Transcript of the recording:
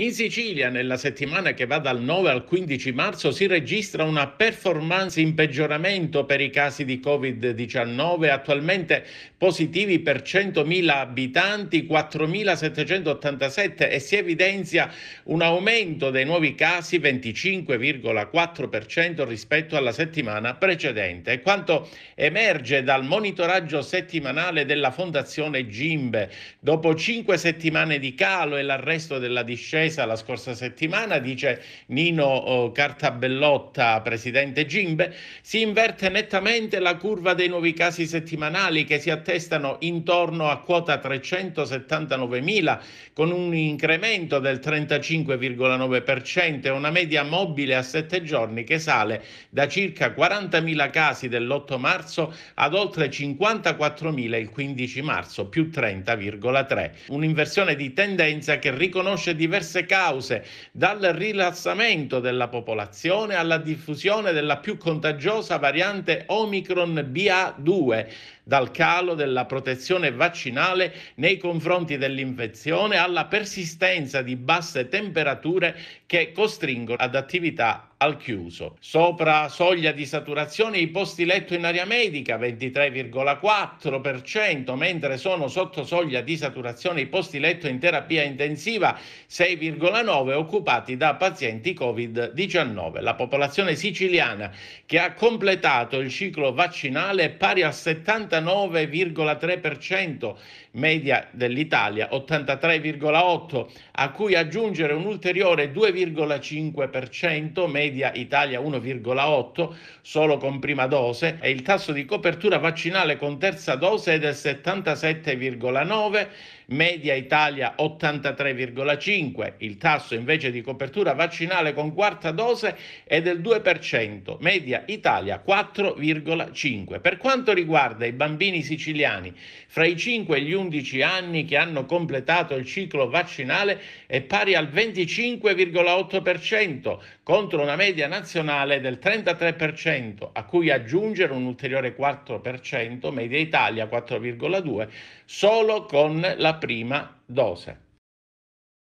In Sicilia, nella settimana che va dal 9 al 15 marzo, si registra una performance in peggioramento per i casi di Covid-19, attualmente positivi per 100.000 abitanti, 4.787 e si evidenzia un aumento dei nuovi casi 25,4% rispetto alla settimana precedente. Quanto emerge dal monitoraggio settimanale della Fondazione Gimbe, dopo cinque settimane di calo e l'arresto della discesa difesa la scorsa settimana, dice Nino eh, Cartabellotta, presidente Gimbe, si inverte nettamente la curva dei nuovi casi settimanali che si attestano intorno a quota 379.000 con un incremento del 35,9% e una media mobile a 7 giorni che sale da circa 40.000 casi dell'8 marzo ad oltre 54.000 il 15 marzo, più 30,3. Un'inversione di tendenza che riconosce diversi diverse cause, dal rilassamento della popolazione alla diffusione della più contagiosa variante Omicron BA2, dal calo della protezione vaccinale nei confronti dell'infezione alla persistenza di basse temperature che costringono ad attività al chiuso. Sopra soglia di saturazione i posti letto in area medica 23,4%, mentre sono sotto soglia di saturazione i posti letto in terapia intensiva 6,5%. 7,9 occupati da pazienti Covid-19. La popolazione siciliana che ha completato il ciclo vaccinale è pari al 79,3%, media dell'Italia 83,8%, a cui aggiungere un ulteriore 2,5%, media Italia 1,8%, solo con prima dose, e il tasso di copertura vaccinale con terza dose è del 77,9%, media Italia 83,5%, il tasso invece di copertura vaccinale con quarta dose è del 2%, media Italia 4,5%. Per quanto riguarda i bambini siciliani fra i 5 e gli 11 anni che hanno completato il ciclo vaccinale è pari al 25,8% contro una media nazionale del 33%, a cui aggiungere un ulteriore 4%, media Italia 4,2%, solo con la prima dose.